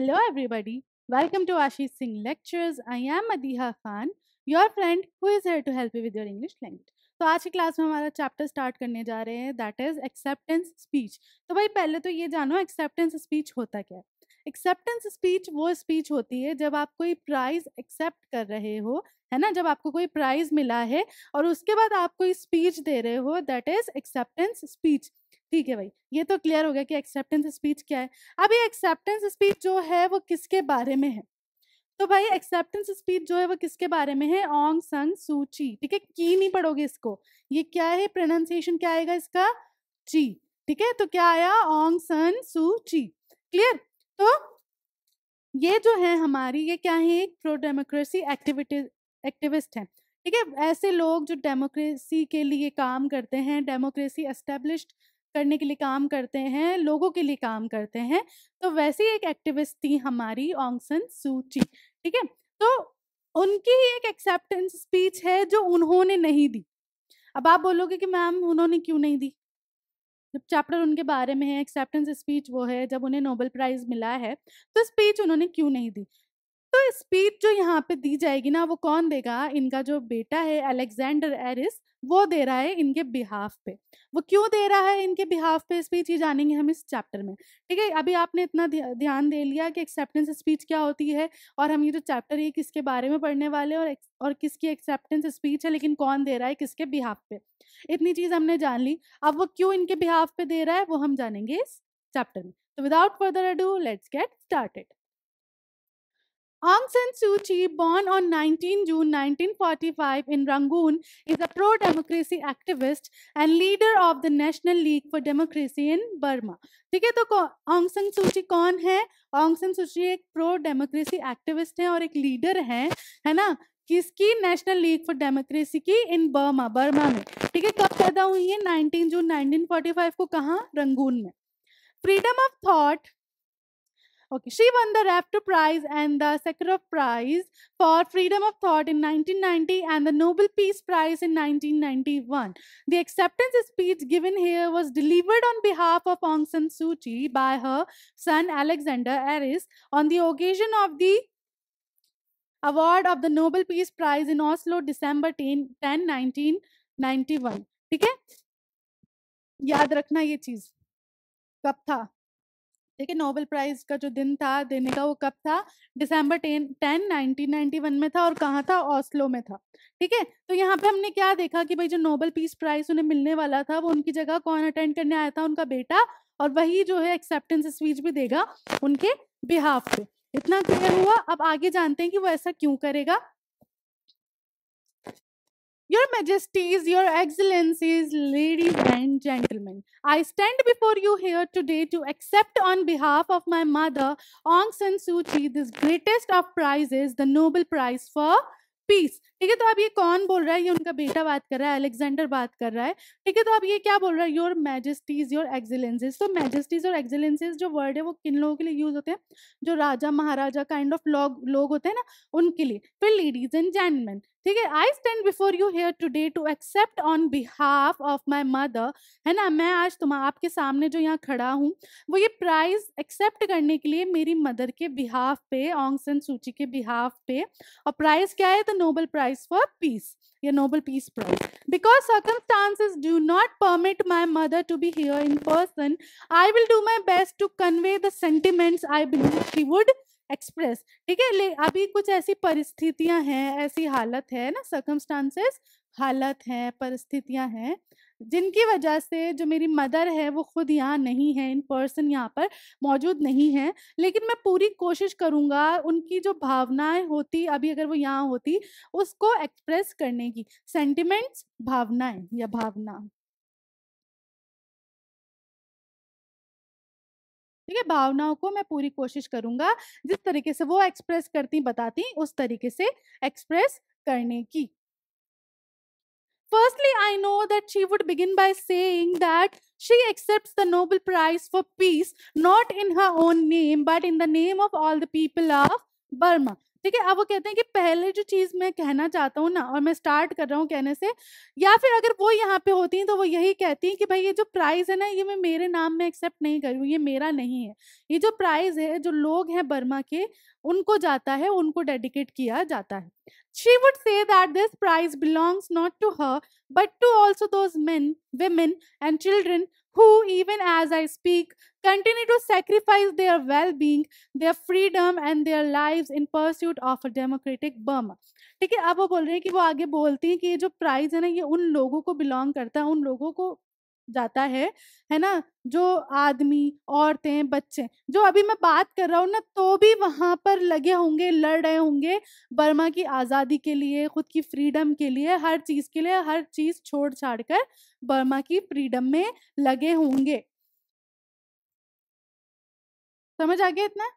Hello everybody, welcome to Ashish Singh Lectures. I am Adiha Khan, your friend who is here to help you with your English language. तो आज की class में हमारा chapter start करने जा रहे हैं दैट इज एक्सेप्टेंस स्पीच तो भाई पहले तो ये जानो एक्सेप्टेंस स्पीच होता क्या है एक्सेप्टेंस स्पीच वो स्पीच होती है जब आप कोई प्राइज एक्सेप्ट कर रहे हो है ना जब आपको कोई प्राइज मिला है और उसके बाद आप कोई स्पीच दे रहे हो दैट इज एक्सेप्टेंस स्पीच ठीक है भाई ये तो क्लियर हो गया कि एक्सेप्टेंस स्पीच क्या है अब ये एक्सेप्टेंस स्पीच जो है वो किसके बारे में है तो भाई एक्सेप्टेंस स्पीच जो है वो किसके बारे में है ऑंग संग सूची ठीक है की नहीं पढ़ोगे इसको ये क्या है प्रोनाउंसिएशन क्या आएगा इसका ची ठीक है तो क्या आया ऑंग सन सूची क्लियर तो ये जो है हमारी ये क्या है प्रो डेमोक्रेसी एक्टिविटी एक्टिविस्ट है ठीक है ऐसे लोग जो डेमोक्रेसी के लिए काम करते हैं डेमोक्रेसी एस्टेब्लिश्ड करने के लिए काम करते हैं लोगों के लिए काम करते हैं तो वैसी एक एक्टिविस्ट थी हमारी ऑंगसन सूची ठीक है तो उनकी ही एक एक्सेप्टेंस स्पीच है जो उन्होंने नहीं दी अब आप बोलोगे कि मैम उन्होंने क्यों नहीं दी जब चैप्टर उनके बारे में है एक्सेप्टेंस स्पीच वो है जब उन्हें नोबेल प्राइज मिला है तो स्पीच उन्होंने क्यों नहीं दी तो स्पीच जो यहाँ पे दी जाएगी ना वो कौन देगा इनका जो बेटा है अलेक्जेंडर एरिस वो दे रहा है इनके बिहाफ पे वो क्यों दे रहा है इनके बिहाफ पे स्पीच ये जानेंगे हम इस चैप्टर में ठीक है अभी आपने इतना ध्यान दे लिया कि एक्सेप्टेंस स्पीच क्या होती है और हम ये जो चैप्टर ये किसके बारे में पढ़ने वाले और और किसकी एक्सेप्टेंस स्पीच है लेकिन कौन दे रहा है किसके बिहाफ पे इतनी चीज़ हमने जान ली अब वो क्यों इनके बिहाफ पे दे रहा है वो हम जानेंगे इस चैप्टर में तो without further do let's get started Aung San Suu Kyi, born on 19 June 1945 in Rangoon, is a pro-democracy activist and leader of the National League for Democracy in Burma. ठीक है तो Aung San Suu Kyi कौन है Aung San Suu Kyi एक pro-democracy activist हैं और एक leader हैं है ना किसकी National League for Democracy की in Burma, Burma में ठीक है कब पैदा हुई है 19 June 1945 को कहाँ? Rangoon में Freedom of thought Okay, she won the Raptor Prize and the Sakharov Prize for Freedom of Thought in 1990 and the Nobel Peace Prize in 1991. The acceptance speech given here was delivered on behalf of Aung San Suu Kyi by her son Alexander Aris on the occasion of the award of the Nobel Peace Prize in Oslo, December 10, 1991. ठीक है याद रखना ये चीज कब था ठीक है नोबेल प्राइज का जो दिन था देने का वो कब था December ten ten nineteen ninety one में था और कहाँ था ऑस्लो में था ठीक है तो यहाँ पे हमने क्या देखा कि भाई जो नोबेल पीस प्राइज उन्हें मिलने वाला था वो उनकी जगह कौन अटेंड करने आया था उनका बेटा और वही जो है एक्सेप्टेंस स्पीच भी देगा उनके बिहाफ पे इतना क्लियर हुआ अब आगे जानते हैं कि वो ऐसा क्यों करेगा Your Majesties, Your Excellencies, ladies and gentlemen, I stand before you here today to accept on behalf of my mother, Aung San Suu Kyi, this greatest of prizes, the Nobel Prize for peace ठीक है तो अब ये कौन बोल रहा है ये उनका बेटा बात कर रहा है अलेक्जेंडर बात कर रहा है ठीक है तो अब ये क्या बोल रहा है योर मैजेस्टीज योर एक्सिलेंसेज तो मैजेस्टीज और एक्सिलेंसेज जो वर्ड है वो किन लोगों के लिए यूज होते हैं जो राजा महाराजा काइंड ऑफ लोग होते हैं ना उनके लिए फिर लेडीज एंड जेंटमैन ठीक है I stand before you here today to accept on behalf of my mother है ना मैं आज तुम्हारा आपके सामने जो यहाँ खड़ा हूँ वो ये प्राइज एक्सेप्ट करने के लिए मेरी मदर के बिहाफ पे ऑंग सन सूची के बिहाफ पे और प्राइज क्या है the Nobel prize for peace या Nobel peace prize because circumstances do not permit my mother to be here in person I will do my best to convey the sentiments I believe she would express ठीक है ले अभी कुछ ऐसी परिस्थितियां हैं ऐसी हालत है ना सर्कमस्टांसेस हालत है परिस्थितियां हैं जिनकी वजह से जो मेरी मदर है वो खुद यहाँ नहीं है इन पर्सन यहाँ पर मौजूद नहीं है लेकिन मैं पूरी कोशिश करूँगा उनकी जो भावनाएं होती अभी अगर वो यहाँ होती उसको एक्सप्रेस करने की सेंटिमेंट्स भावनाएं या भावना ठीक है भावनाओं को मैं पूरी कोशिश करूंगा जिस तरीके से वो एक्सप्रेस करती बताती उस तरीके से एक्सप्रेस करने की Firstly, I know that she would begin by saying that she accepts the Nobel Prize for Peace not in her own name but in the name of all the people of Burma. ठीक है अब वो कहते हैं कि पहले जो चीज मैं कहना चाहता हूँ ना और मैं स्टार्ट कर रहा हूँ कहने से या फिर अगर वो यहाँ पे होती हैं तो वो यही कहती हैं कि भाई ये जो प्राइज है ना ये मैं मेरे नाम में एक्सेप्ट नहीं करूँ ये मेरा नहीं है ये जो प्राइज है जो लोग हैं बर्मा के उनको जाता है उनको डेडिकेट किया जाता है she would say that this prize belongs not to her but to also those men women and children who, even as I speak, continue to sacrifice their well being, their freedom, and their lives in pursuit of a democratic Burma. ठीक है अब वो बोल रहे हैं कि वो आगे बोलती हैं कि ये जो प्राइज है ना ये उन लोगों को बिलोंग करता है उन लोगों को जाता है है ना जो आदमी औरतें बच्चे जो अभी मैं बात कर रहा हूँ ना तो भी वहाँ पर लगे होंगे लड़ रहे होंगे बर्मा की आज़ादी के लिए खुद की फ्रीडम के लिए हर चीज़ के लिए हर चीज़ छोड़ छाड़ कर बर्मा की फ्रीडम में लगे होंगे समझ आ गया इतना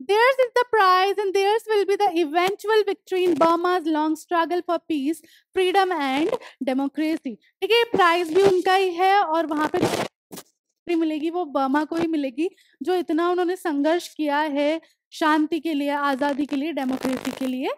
Theirs is the prize, and theirs will be the eventual victory in Burma's long struggle for peace, freedom, and democracy. theek hai prize bhi unka hi hai aur wahan pe भी मिलेगी वो Burma को ही मिलेगी जो इतना उन्होंने संघर्ष किया है शांति के लिए आजादी के लिए डेमोक्रेसी के लिए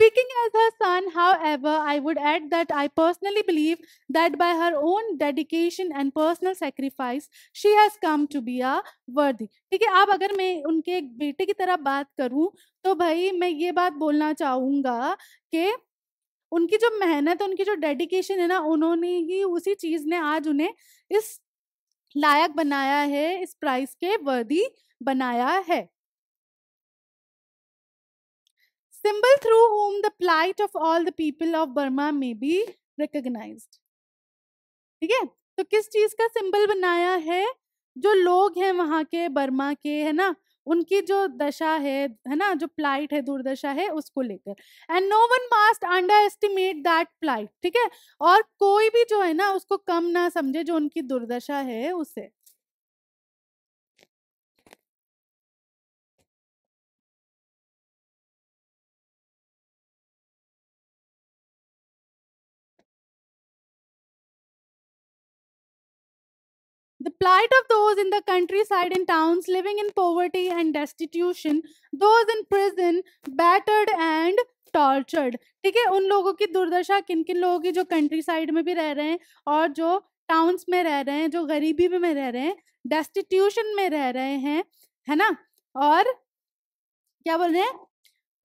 Speaking as her son, however, I would add that I personally believe that by her own dedication and personal sacrifice, she has come to be a worthy. ठीक है अब अगर मैं उनके एक बेटे की तरह बात करूं तो भाई मैं ये बात बोलना चाहूंगा कि उनकी जो मेहनत उनकी जो डेडिकेशन है ना उन्होंने ही उसी चीज ने आज उन्हें इस लायक बनाया है इस प्राइस के वर्दी बनाया है symbol through whom the plight of all the people of Burma may be recognized. ठीक है तो किस चीज का सिंबल बनाया है जो लोग हैं वहां के बर्मा के है ना उनकी जो दशा है है ना जो प्लाइट है दुर्दशा है उसको लेकर and no one must underestimate that plight ठीक है और कोई भी जो है ना उसको कम ना समझे जो उनकी दुर्दशा है उसे The plight of those in the countryside and towns living in poverty and destitution, those in prison, battered and tortured ठीक है उन लोगों की दुर्दशा किन किन लोगों की जो कंट्री साइड में भी रह रहे हैं और जो टाउन्स में रह रहे हैं जो गरीबी में रह रहे हैं डेस्टिट्यूशन में रह रहे हैं है ना और क्या बोल रहे हैं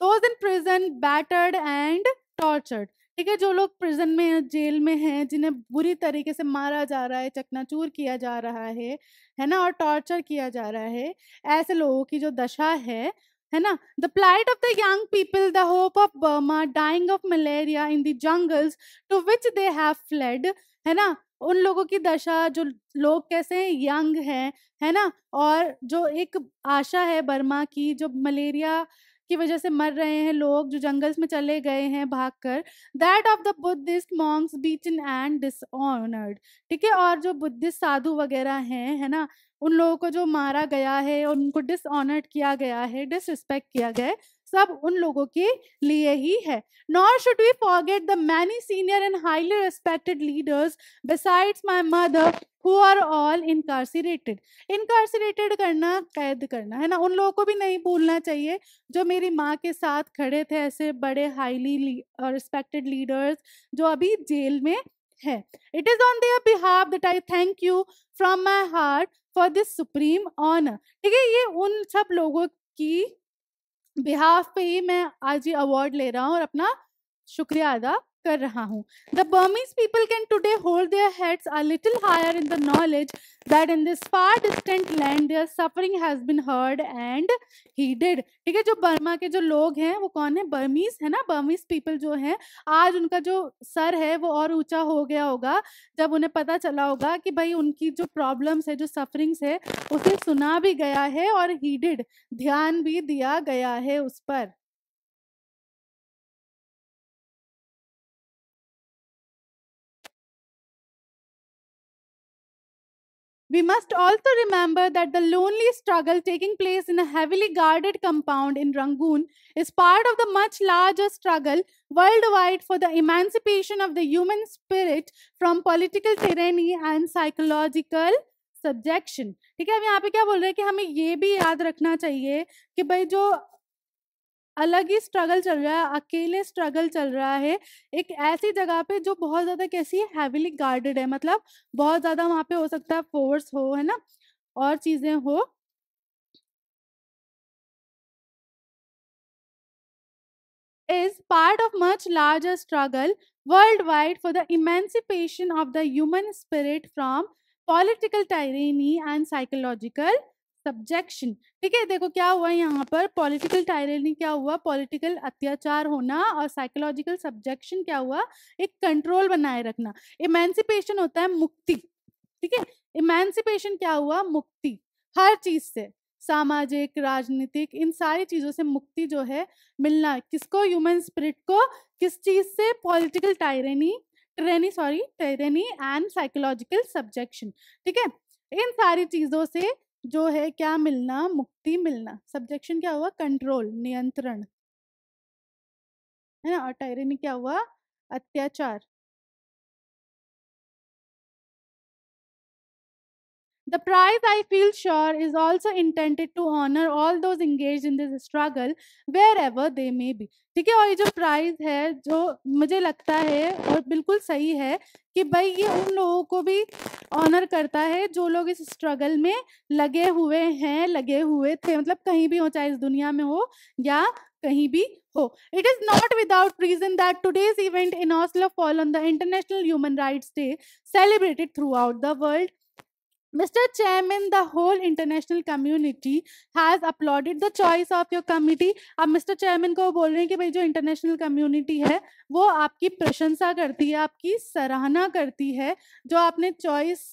those in prison battered and tortured ठीक है जो लोग प्रिजन में हैं जेल में हैं जिन्हें बुरी तरीके से मारा जा रहा है चकनाचूर किया जा रहा है है ना और टॉर्चर किया जा रहा है ऐसे लोगों की जो दशा है है ना the plight of the young people the hope of Burma dying of malaria in the jungles to which they have fled है ना उन लोगों की दशा जो लोग कैसे हैं यंग हैं है ना और जो एक आशा है बर्मा की जो मलेरिया जिसकी वजह से मर रहे हैं लोग जो जंगल्स में चले गए हैं भागकर that of the Buddhist monks beaten and dishonoured ठीक है और जो बुद्धिस्ट साधु वगैरह हैं है ना उन लोगों को जो मारा गया है उनको डिसऑनर्ड किया गया है डिसरिस्पेक्ट किया गया है सब उन लोगों के लिए ही है nor should we forget the many senior and highly respected leaders besides my mother who are all incarcerated incarcerated करना कैद करना है ना उन लोगों को भी नहीं भूलना चाहिए जो मेरी माँ के साथ खड़े थे ऐसे बड़े हाईली रिस्पेक्टेड लीडर्स जो अभी जेल में है it is on their behalf that I thank you from my heart for this supreme honour ठीक है ये उन सब लोगों की बिहाफ पे ही मैं आज ये अवार्ड ले रहा हूँ और अपना शुक्रिया अदा कर रहा हूँ the Burmese people can today hold their heads are little higher in the knowledge that in this far distant land their suffering has been heard and heeded ठीक है जो बर्मा के जो लोग हैं वो कौन है बर्मीज है ना बर्मीज पीपल जो हैं आज उनका जो सर है वो और ऊंचा हो गया होगा जब उन्हें पता चला होगा कि भाई उनकी जो प्रॉब्लम्स है जो सफरिंग्स है उसे सुना भी गया है और हीडेड ध्यान भी दिया गया है उस पर We must also remember that the lonely struggle taking place in a heavily guarded compound in Rangoon is part of the much larger struggle worldwide for the emancipation of the human spirit from political tyranny and psychological subjection. ठीक है अब यहाँ पे क्या बोल रहे हैं कि हमें ये भी याद रखना चाहिए कि भाई जो अलग ही स्ट्रगल चल रहा है अकेले स्ट्रगल चल रहा है एक ऐसी जगह पे जो बहुत ज्यादा कैसी है हैविली गार्डेड है मतलब बहुत ज्यादा वहां पे हो सकता है फोर्स हो है ना और चीजें हो is part of much larger struggle worldwide for the emancipation of the human spirit from political tyranny and psychological subjection ठीक है देखो क्या हुआ यहाँ पर पॉलिटिकल टायरनी क्या हुआ पॉलिटिकल अत्याचार होना और साइकोलॉजिकल सब्जेक्शन क्या हुआ एक कंट्रोल बनाए रखना इमेंसिपेशन होता है मुक्ति ठीक है इमेंसिपेशन क्या हुआ मुक्ति हर चीज से सामाजिक राजनीतिक इन सारी चीजों से मुक्ति जो है मिलना किसको ह्यूमन स्पिरिट को किस चीज से political tyranny trainee sorry tyranny and psychological subjection ठीक है इन सारी चीजों से जो है क्या मिलना मुक्ति मिलना सब्जेक्शन क्या हुआ कंट्रोल नियंत्रण है ना और टायरनी क्या हुआ अत्याचार The prize, I feel sure, is also intended to honor all those engaged in this struggle, wherever they may be. ठीक है और ये जो प्राइज है जो मुझे लगता है और बिल्कुल सही है कि भाई ये उन लोगों को भी ऑनर करता है जो लोग इस स्ट्रगल में लगे हुए हैं लगे हुए थे मतलब कहीं भी हो चाहे इस दुनिया में हो या कहीं भी हो it is not without reason that today's event in Oslo fall on the international human rights day celebrated throughout the world Mr. Chairman, the whole international community has applauded the choice of your committee. अब Mr. Chairman को बोल रहे हैं कि भाई जो international community है वो आपकी प्रशंसा करती है आपकी सराहना करती है जो आपने choice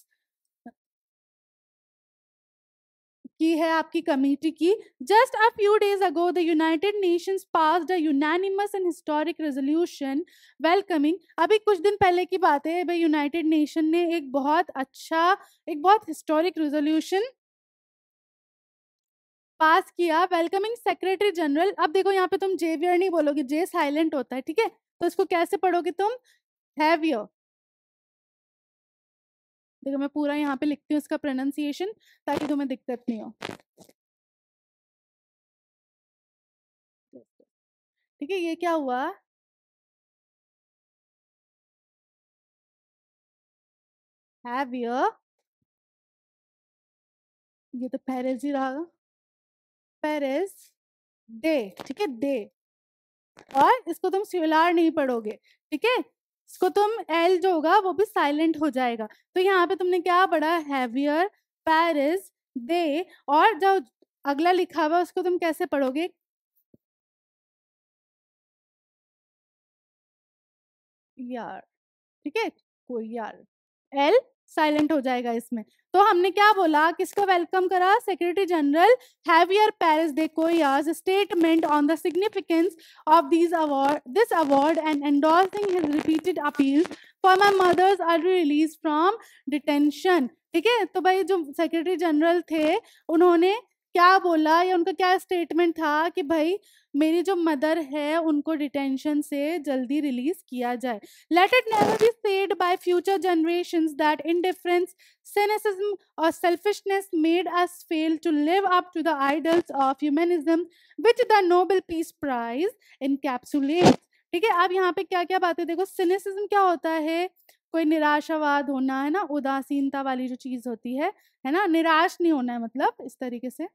की है आपकी कमेटी की just a few days ago the United Nations pass the unanimous and historic resolution welcoming अभी कुछ दिन पहले की बात है भाई यूनाइटेड नेशन ने एक बहुत अच्छा एक बहुत हिस्टोरिक रेजोल्यूशन पास किया वेलकमिंग सेक्रेटरी जनरल अब देखो यहाँ पे तुम जेवियर नहीं बोलोगे जे साइलेंट होता है ठीक है तो इसको कैसे पढ़ोगे तुम हैवियर देखो मैं पूरा यहाँ पे लिखती हूँ इसका प्रोनाउंसिएशन ताकि तुम्हें दिक्कत नहीं हो ठीक है ये क्या हुआ हैव योर ये तो पेरेज ही रहा पेरेज दे ठीक है दे और इसको तुम स्यूलार नहीं पढ़ोगे ठीक है इसको तुम एल जो होगा वो भी साइलेंट हो जाएगा तो यहाँ पे तुमने क्या पढ़ा हैवियर पैरिस दे और जो अगला लिखा हुआ उसको तुम कैसे पढ़ोगे यार ठीक है कोई यार एल साइलेंट हो जाएगा इसमें तो हमने क्या बोला किसको वेलकम करा secretary general Javier Perez de statement on the significance of this award this award and endorsing his repeated appeal for my mother's early release from detention ठीक है तो भाई जो सेक्रेटरी जनरल थे उन्होंने क्या बोला या उनका क्या स्टेटमेंट था कि भाई मेरी जो मदर है उनको डिटेंशन से जल्दी रिलीज किया जाए let it never be said by future generation that cynicism और selfishness made us fail to live up to the ideals of of which the Nobel peace prize encapsulate ठीक है अब यहाँ पे क्या क्या बातें देखो सिनेसिज्म क्या होता है कोई निराशावाद होना है ना उदासीनता वाली जो चीज होती है है ना निराश नहीं होना है मतलब इस तरीके से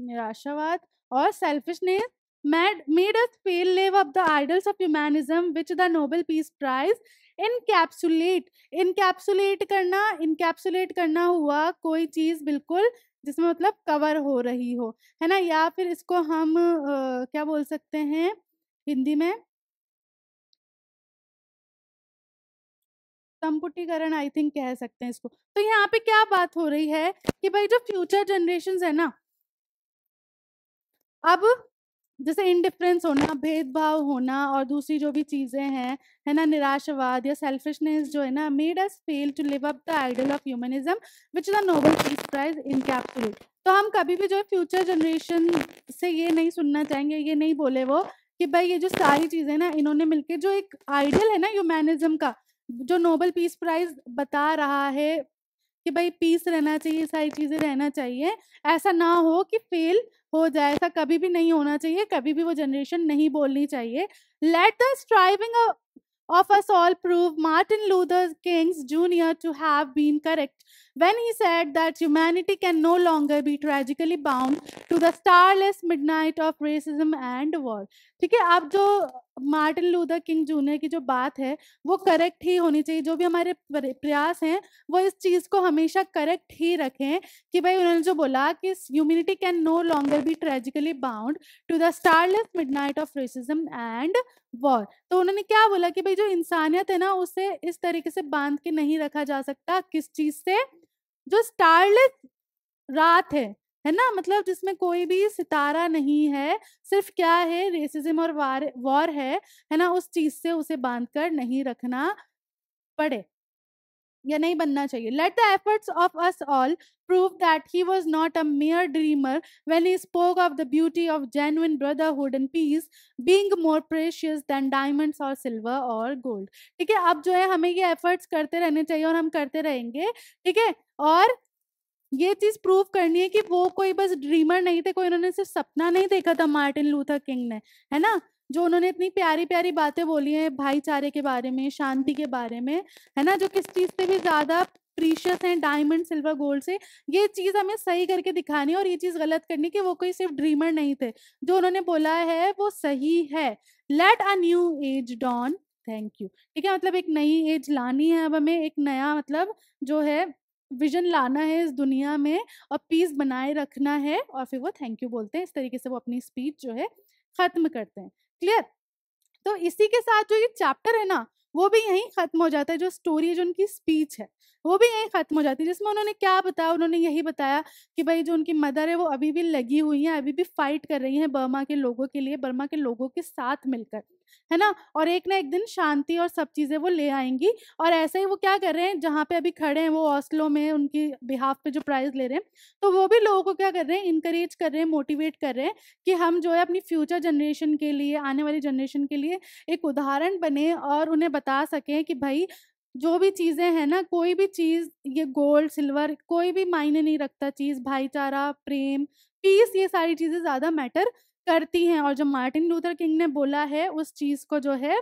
Nirashavad or selfishness mad, made us fail live up the ideals of humanism which the Nobel peace prize encapsulate encapsulate करना इनकैप्सुलेट करना हुआ कोई चीज़ बिल्कुल जिसमें मतलब कवर हो रही हो है ना या फिर इसको हम आ, क्या बोल सकते हैं हिंदी में संपुटीकरण आई थिंक कह सकते हैं इसको तो यहाँ पे क्या बात हो रही है कि भाई जो फ्यूचर जनरेशन है ना अब जैसे इनडिफरेंस होना भेदभाव होना और दूसरी जो भी चीज़ें हैं है ना निराशवाद या सेल्फिशनेस जो है ना made us fail to live up the ideal of humanism which the Nobel peace prize encapsulate तो हम कभी भी जो है फ्यूचर जनरेशन से ये नहीं सुनना चाहेंगे ये नहीं बोले वो कि भाई ये जो सारी चीज़ें ना इन्होंने मिलके जो एक आइडल है ना ह्यूमैनिज्म का जो नोबल पीस प्राइज बता रहा है कि भाई पीस रहना चाहिए सारी चीज़ें रहना चाहिए ऐसा ना हो कि फेल हो जाए ऐसा कभी भी नहीं होना चाहिए कभी भी वो जनरेशन नहीं बोलनी चाहिए let the striving of us all prove Martin Luther King's junior to have been correct when he said that humanity can no longer be tragically bound to the starless midnight of racism and war ठीक है अब जो Martin Luther king junior की जो बात है वो correct ही होनी चाहिए जो भी हमारे प्रयास हैं वो इस चीज़ को हमेशा करेक्ट ही रखें कि भाई उन्होंने जो बोला कि humanity can no longer be tragically bound to the starless midnight of racism and war तो उन्होंने क्या बोला कि भाई जो इंसानियत है ना उसे इस तरीके से बांध के नहीं रखा जा सकता किस चीज़ से जो स्टारलेस रात है है ना मतलब जिसमें कोई भी सितारा नहीं है सिर्फ क्या है रेसिज्म और वार वॉर है है ना उस चीज से उसे बांध कर नहीं रखना पड़े या नहीं बनना चाहिए let the efforts of us all prove that he was not a mere dreamer when he spoke of the beauty of genuine brotherhood and peace being more precious than diamonds और सिल्वर और gold ठीक है अब जो है हमें ये efforts करते रहने चाहिए और हम करते रहेंगे ठीक है और ये चीज प्रूव करनी है कि वो कोई बस ड्रीमर नहीं थे कोई उन्होंने सिर्फ सपना नहीं देखा था मार्टिन लूथर किंग ने है ना जो उन्होंने इतनी प्यारी प्यारी बातें बोली हैं भाईचारे के बारे में शांति के बारे में है ना जो किस चीज से भी ज्यादा प्रीशियस हैं डायमंड सिल्वर गोल्ड से ये चीज हमें सही करके दिखानी है और ये चीज गलत करनी कि वो कोई सिर्फ ड्रीमर नहीं थे जो उन्होंने बोला है वो सही है let a new age dawn thank you ठीक है मतलब एक नई एज लानी है अब हमें एक नया मतलब जो है विजन लाना है इस दुनिया में और पीस बनाए रखना है और फिर वो थैंक यू बोलते हैं इस तरीके से वो अपनी स्पीच जो है खत्म करते हैं क्लियर तो इसी के साथ जो ये चैप्टर है ना वो भी यहीं खत्म हो जाता है जो स्टोरी है जो उनकी स्पीच है वो भी यहीं खत्म हो जाती है जिसमें उन्होंने क्या बताया उन्होंने यही बताया कि भाई जो उनकी मदर है वो अभी भी लगी हुई है अभी भी फाइट कर रही है बर्मा के लोगों के लिए बर्मा के लोगों के साथ मिलकर है ना और एक ना एक दिन शांति और सब चीज़ें वो ले आएंगी और ऐसे ही वो क्या कर रहे हैं जहाँ पे अभी खड़े हैं वो हॉस्टलो में उनकी बिहाफ पे जो प्राइज़ ले रहे हैं तो वो भी लोगों को क्या कर रहे हैं इंकरेज कर रहे हैं मोटिवेट कर रहे हैं कि हम जो है अपनी फ्यूचर जनरेशन के लिए आने वाली जनरेशन के लिए एक उदाहरण बने और उन्हें बता सकें कि भाई जो भी चीज़ें हैं ना कोई भी चीज़ ये गोल्ड सिल्वर कोई भी मायने नहीं रखता चीज़ भाईचारा प्रेम पीस ये सारी चीज़ें ज़्यादा मैटर करती हैं और जो मार्टिन लूथर किंग ने बोला है उस चीज को जो है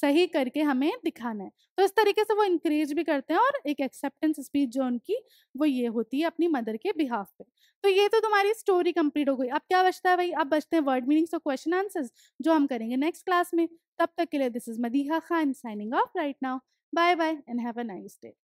सही करके हमें दिखाना है तो इस तरीके से वो इंकरेज भी करते हैं और एक एक्सेप्टेंस स्पीच जो उनकी वो ये होती है अपनी मदर के बिहाफ पे तो ये तो तुम्हारी स्टोरी कंप्लीट हो गई अब क्या बचता है भाई अब बचते हैं वर्ड मीनिंग्स और क्वेश्चन आंसर्स जो हम करेंगे नेक्स्ट क्लास में तब तक के लिए this is Madiha Khan signing off right now bye bye and have a nice day